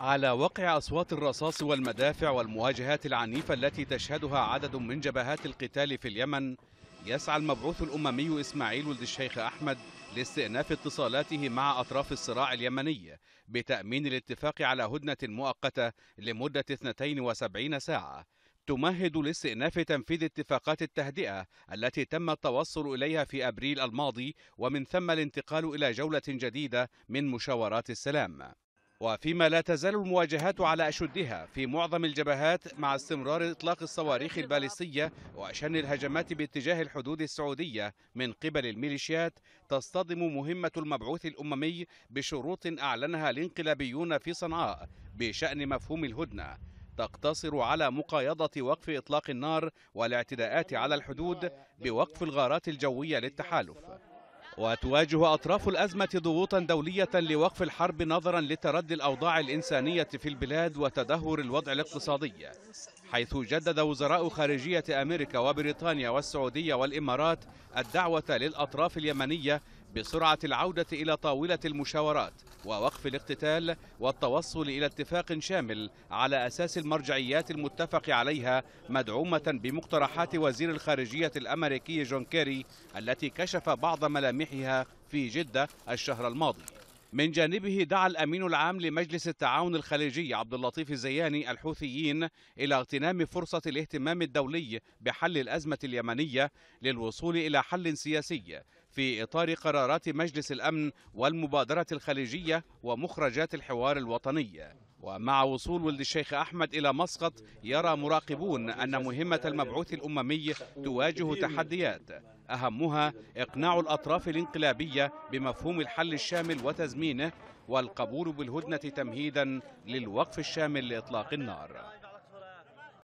على وقع أصوات الرصاص والمدافع والمواجهات العنيفة التي تشهدها عدد من جبهات القتال في اليمن يسعى المبعوث الأممي إسماعيل ولد الشيخ أحمد لاستئناف اتصالاته مع أطراف الصراع اليمني بتأمين الاتفاق على هدنة مؤقتة لمدة 72 ساعة تمهد لاستئناف تنفيذ اتفاقات التهدئة التي تم التوصل إليها في أبريل الماضي ومن ثم الانتقال إلى جولة جديدة من مشاورات السلام وفيما لا تزال المواجهات على أشدها في معظم الجبهات مع استمرار إطلاق الصواريخ البالستية وشن الهجمات باتجاه الحدود السعودية من قبل الميليشيات تصطدم مهمة المبعوث الأممي بشروط أعلنها الانقلابيون في صنعاء بشأن مفهوم الهدنة تقتصر على مقايضة وقف إطلاق النار والاعتداءات على الحدود بوقف الغارات الجوية للتحالف وتواجه أطراف الأزمة ضغوطا دولية لوقف الحرب نظرا لتردي الأوضاع الإنسانية في البلاد وتدهور الوضع الاقتصادي حيث جدد وزراء خارجية أمريكا وبريطانيا والسعودية والإمارات الدعوة للأطراف اليمنية بسرعة العودة إلى طاولة المشاورات ووقف الاقتتال والتوصل إلى اتفاق شامل على أساس المرجعيات المتفق عليها مدعومة بمقترحات وزير الخارجية الأمريكي جون كيري التي كشف بعض ملامحها في جدة الشهر الماضي من جانبه دعا الامين العام لمجلس التعاون الخليجي عبد اللطيف الزياني الحوثيين الى اغتنام فرصه الاهتمام الدولي بحل الازمه اليمنيه للوصول الى حل سياسي في اطار قرارات مجلس الامن والمبادره الخليجيه ومخرجات الحوار الوطني ومع وصول ولد الشيخ أحمد إلى مسقط يرى مراقبون أن مهمة المبعوث الأممي تواجه تحديات أهمها إقناع الأطراف الانقلابية بمفهوم الحل الشامل وتزمينه والقبول بالهدنة تمهيدا للوقف الشامل لإطلاق النار